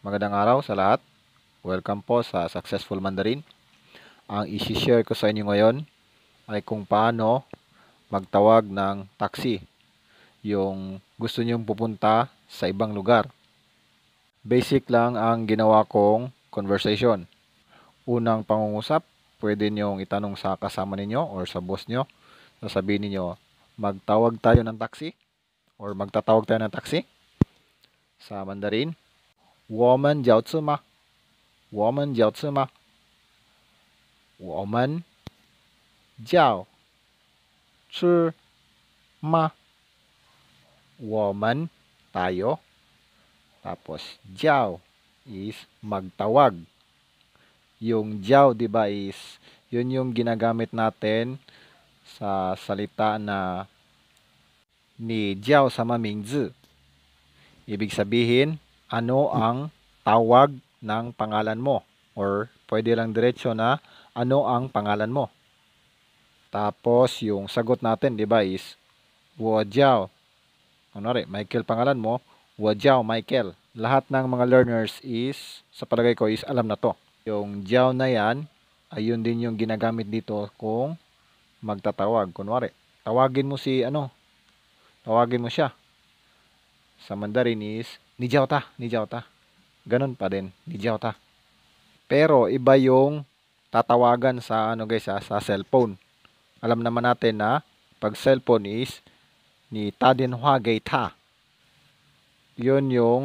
Magandang araw sa lahat. Welcome po sa Successful Mandarin. Ang isi-share ko sa inyo ngayon ay kung paano magtawag ng taxi yung gusto nyong pupunta sa ibang lugar. Basic lang ang ginawa kong conversation. Unang pangungusap, pwede nyong itanong sa kasama ninyo or sa boss nyo. Sasabihin ninyo, magtawag tayo ng taxi or magtatawag tayo ng taxi sa Mandarin 我们有吃吗？我们有吃吗？我们要吃吗？我们 tayo tapos jaw is magtawag yung jaw di ba is yun yung ginagamit natin sa salita na ni jaw sa mamingzi ibig sabihin ano ang tawag ng pangalan mo? Or pwede lang diretso na ano ang pangalan mo? Tapos yung sagot natin, di ba, is Wajiao. Kunwari, Michael pangalan mo, Wajiao Michael. Lahat ng mga learners is, sa palagay ko, is alam na to. Yung Jiao na yan, ayun din yung ginagamit dito kung magtatawag. Kunwari, tawagin mo si ano, tawagin mo siya. Sa Mandarin is, Nijaw ta, nijaw ta. Ganun pa din, nijaw ta. Pero iba yung tatawagan sa ano guys ha, ah, sa cellphone. Alam naman natin na pag cellphone is ni Tadin Huagay ta. Yun yung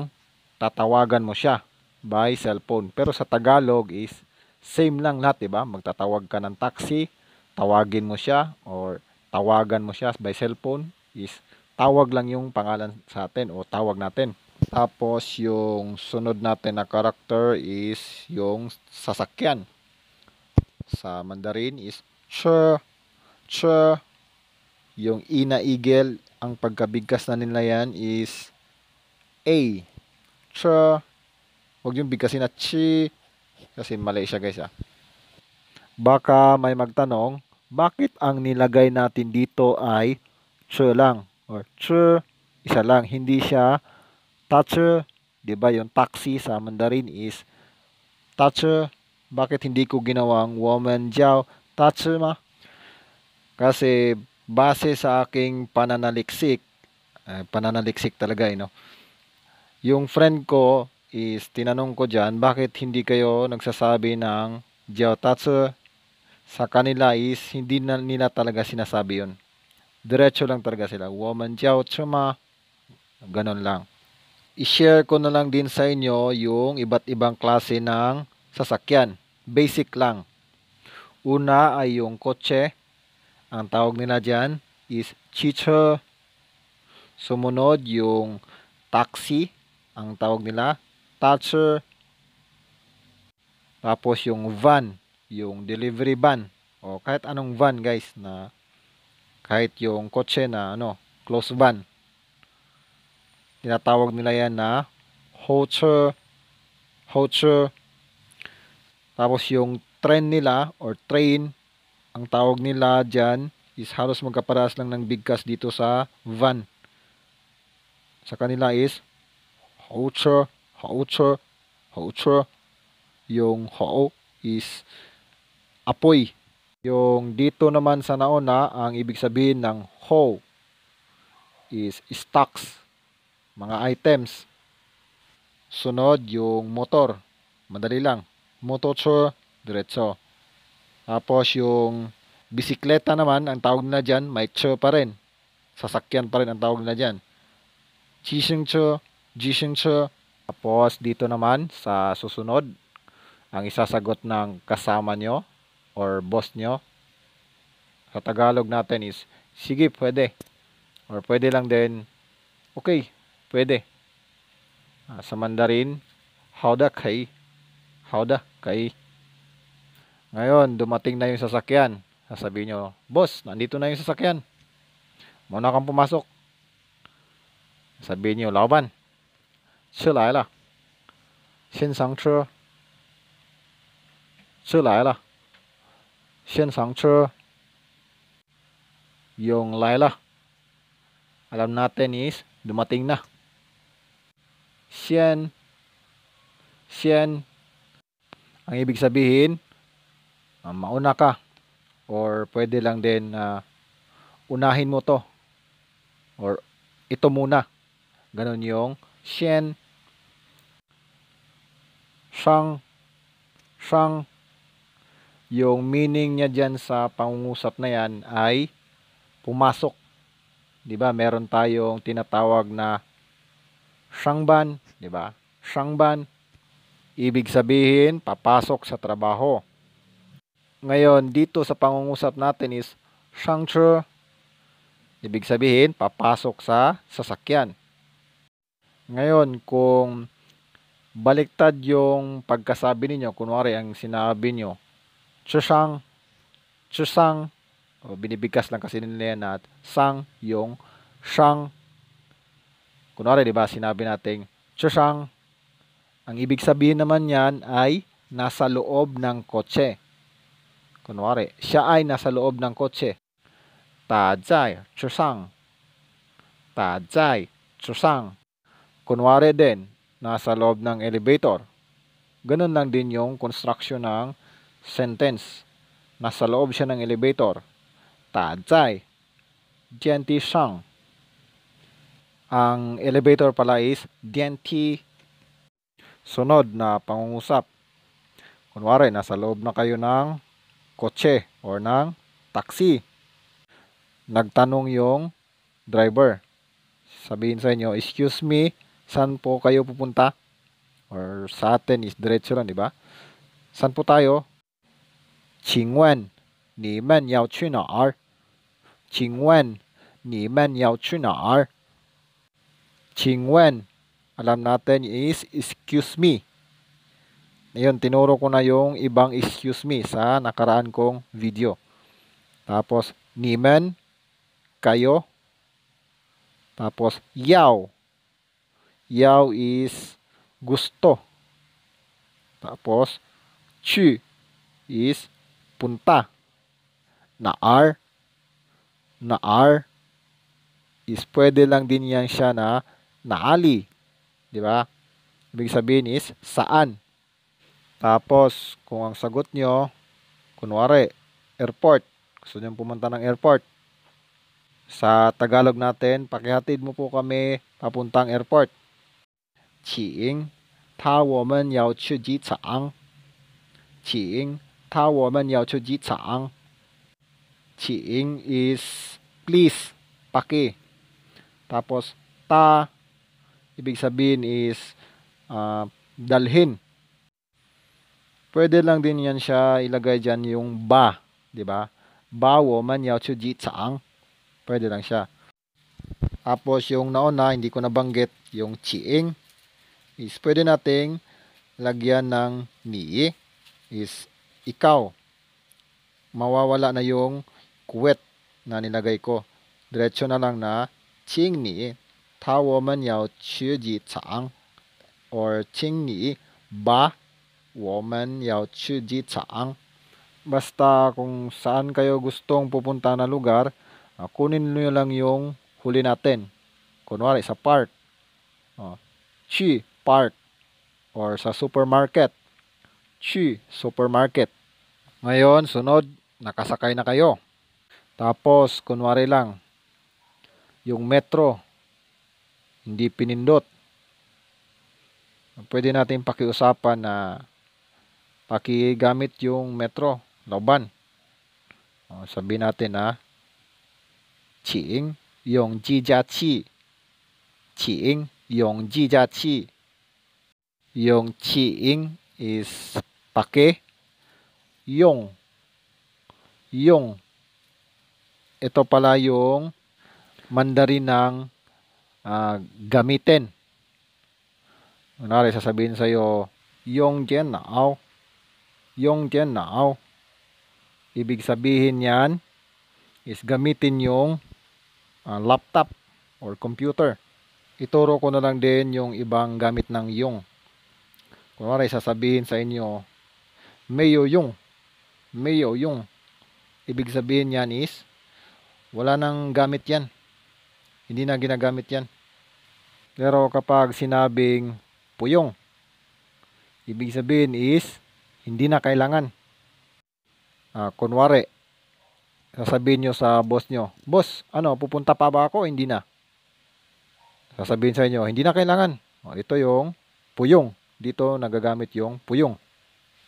tatawagan mo siya by cellphone. Pero sa Tagalog is same lang lahat, 'di ba? Magtatawag ka ng taxi, tawagin mo siya or tawagan mo siya by cellphone is tawag lang yung pangalan sa atin o tawag natin. Tapos yung sunod natin na character is yung sasakyan. Sa Mandarin is che, che. Yung i eagle, ang pagkabigkas na nila yan is a. Che. wag yung bigkasin na chi. Kasi mali siya guys ah. Baka may magtanong, bakit ang nilagay natin dito ay che lang or che isa lang hindi siya Toucher, 'di ba? Yung taxi sa Mandarin is Toucher. Bakit hindi ko ginawang woman jiao Toucher ma? Kasi base sa aking pananaliksik, eh, pananaliksik talaga, eh, no? Yung friend ko is tinanong ko diyan, bakit hindi kayo nagsasabi ng jiao Toucher? Sa kanila is hindi na nila talaga sinasabi 'yon. Diretso lang talaga sila. Woman jiao Chuma. Ganon lang i-share ko na lang din sa inyo yung iba't ibang klase ng sasakyan. Basic lang. Una ay yung kotse. Ang tawag nila dyan is chicha. Sumunod yung taxi. Ang tawag nila toucher. Tapos yung van, yung delivery van. O kahit anong van guys na kahit yung kotse na ano, close van. Tinatawag nila yan na Hocher, Hocher. Tapos yung trend nila or train, ang tawag nila dyan is halos magkaparas lang ng bigkas dito sa van. Sa kanila is Hocher, Hocher, Hocher. Yung Ho is apoy. Yung dito naman sa nauna, ang ibig sabihin ng Ho is stocks mga items. Sunod yung motor. Madali lang. Motor, diretso. Tapos yung bisikleta naman, ang tawag na dyan, may cho pa rin. Sasakyan pa rin ang tawag na dyan. Chising cho, jising cho. Tapos dito naman sa susunod, ang isasagot ng kasama nyo or boss nyo. Sa Tagalog natin is, sige pwede. Or pwede lang din, okay, Pwede. Ah, sa Mandarin, howda kai. Howda kai. Ngayon, dumating na yung sasakyan. Sasabihin nyo, boss, nandito na yung sasakyan. Muna kang pumasok. Sabihin nyo, laban. Sila la. Xin sang che. Sila la. Xin sang che. Yung lai la. Alam natin is, dumating na. Shen. Shen. Ang ibig sabihin, uh, mauna ka. Or pwede lang din uh, unahin mo to. Or ito muna. Ganon yung Shen. Shang. Shang. Yung meaning niya dyan sa pangungusap na yan ay pumasok. 'Di ba? Meron tayong tinatawag na Shangban, di ba? Shangban, ibig sabihin, papasok sa trabaho. Ngayon, dito sa pangungusap natin is Shangchu, ibig sabihin, papasok sa sasakyan. Ngayon, kung baliktad yung pagkasabi ninyo, kunwari ang sinabi nyo, Chusang, Chusang, o binibigkas lang kasi nila yan at sang yung Shang, Kunwari, di ba, sinabi nating tsushang. Ang ibig sabihin naman niyan ay nasa loob ng kotse. Kunwari, siya ay nasa loob ng kotse. Tadzay, tsusang. Tadzay, tsusang. Kunwari din, nasa loob ng elevator. Ganun lang din yung construction ng sentence. Nasa loob siya ng elevator. Tadzay, jianti shang. Ang elevator pala is DNT sunod na pangungusap. Kunwari, nasa loob na kayo ng kotse or ng taxi. Nagtanong yung driver. Sabihin sa inyo, excuse me, saan po kayo pupunta? Or sa atin is diretso lang, di ba? Saan po tayo? Qingwen, ni men yao qu na er? Qingwen, ni men yao qu na er? Chingwen. Alam natin is excuse me. Ayun, tinuro ko na yung ibang excuse me sa nakaraan kong video. Tapos, nimen, kayo. Tapos, yao. Yao is gusto. Tapos, chu is punta. Naar. Naar is pwede lang din yan siya na naali. Di ba? Ibig sabihin is, saan? Tapos, kung ang sagot nyo, kunwari, airport. Gusto nyo pumunta ng airport. Sa Tagalog natin, pakihatid mo po kami papuntang airport. Chiing, ta woman yao chu ji chaang. Chiing, ta woman yao chu ji chaang. Chiing is please, paki. Tapos, ta Ibig sabihin is uh, dalhin. Pwede lang din yan siya ilagay diyan yung ba, 'di ba? Ba wo man yao chu ji chang. Pwede lang siya. Tapos yung nauna, hindi ko nabanggit, yung chiing is pwede nating lagyan ng ni is ikaw. Mawawala na yung kuwet na nilagay ko. Diretso na lang na ching ni. 他我们要去机场，or 请你吧，我们要去机场。Basta kung saan kayo gustong pupunta na lugar, uh, kunin niyo lang yung huli natin. Kunwari sa park, uh, chi park, or sa supermarket, chi supermarket. Ngayon, sunod, nakasakay na kayo. Tapos, kunwari lang, yung metro, hindi pinindot. Pwede natin pakiusapan na pakigamit yung metro, loban. O, sabihin natin na chiing yung jija chi. yong yung jija chi. Yung chiing is pake. Yung. Yung. Ito pala yung Mandarin ng uh, gamitin. Kunwari, sasabihin sa'yo, yung jen na aw. Yung jen na aw. Ibig sabihin yan is gamitin yung uh, laptop or computer. Ituro ko na lang din yung ibang gamit ng yung. Kunwari, sasabihin sa inyo, mayo yung. Mayo yung. Ibig sabihin yan is, wala nang gamit yan. Hindi na ginagamit yan. Pero kapag sinabing puyong, ibig sabihin is hindi na kailangan. Ah, kunwari, sasabihin nyo sa boss nyo, Boss, ano, pupunta pa ba ako? Hindi na. Sasabihin sa inyo, hindi na kailangan. O, ito yung puyong. Dito nagagamit yung puyong.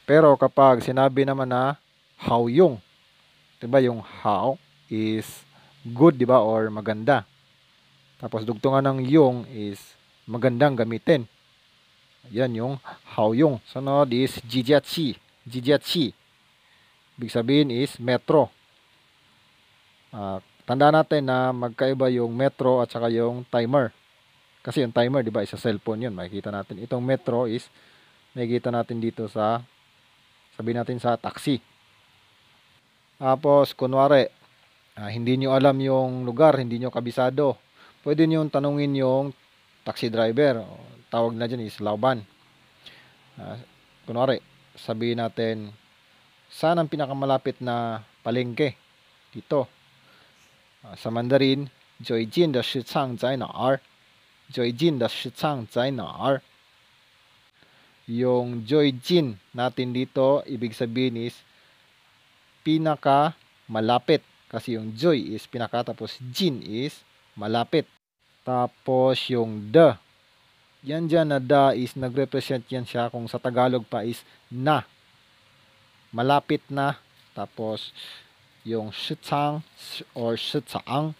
Pero kapag sinabi naman na how yung, diba yung how is good, diba, or maganda. Tapos dugtungan ng yung is magandang gamitin. Yan yung how haoyong. Sunod this jijiatsi. Jijiatsi. Big sabihin is metro. Uh, tanda natin na magkaiba yung metro at saka yung timer. Kasi yung timer, di ba, isa cellphone yun. Makikita natin. Itong metro is, makikita natin dito sa, sabi natin sa taxi. Tapos, kunwari, uh, hindi nyo alam yung lugar, hindi nyo kabisado pwede niyong tanungin yung taxi driver. Tawag na dyan is lauban. Uh, kunwari, sabihin natin, saan ang pinakamalapit na palengke? Dito. Uh, sa Mandarin, 最近的市场在哪儿？最近的市场在哪儿？Yung 最近 natin dito, ibig sabihin is pinaka malapit. Kasi yung joy is pinaka tapos jin is malapit. Tapos yung the. Yan dyan na the is nagrepresent yan siya kung sa Tagalog pa is na. Malapit na. Tapos yung shitsang or shitsaang.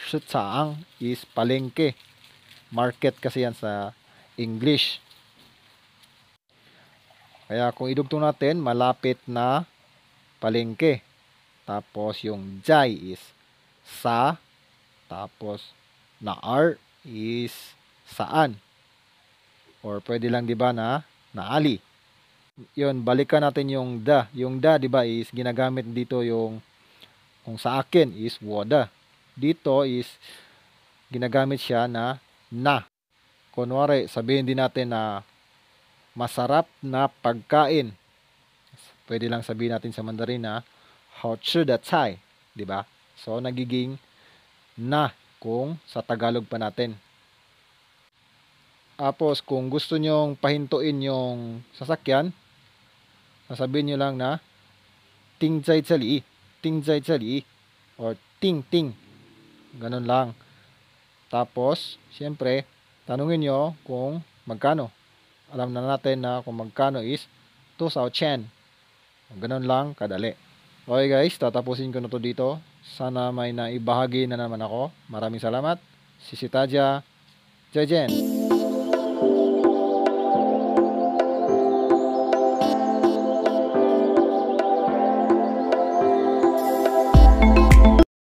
Shitsaang is palengke. Market kasi yan sa English. Kaya kung idugtong natin, malapit na palengke. Tapos yung jai is sa, tapos na R is saan. Or pwede lang 'di ba na naali. 'Yon, balikan natin yung da. Yung da 'di ba is ginagamit dito yung kung sa akin is wada. Dito is ginagamit siya na na. Kunwari, sabihin din natin na masarap na pagkain. Pwede lang sabihin natin sa Mandarin na hao chi da cai, 'di ba? So nagiging na kung sa Tagalog pa natin. Tapos kung gusto nyong pahintuin yung sasakyan, sasabihin nyo lang na ting zay tsali, ting zay tsali, or ting ting. Ganun lang. Tapos, siyempre, tanungin nyo kung magkano. Alam na natin na kung magkano is 2,000. Ganun lang, kadali. Okay guys, tatapusin ko na to dito. Sana may naibahagi na naman ako. Maraming salamat. Sisitaja. Jai Jen.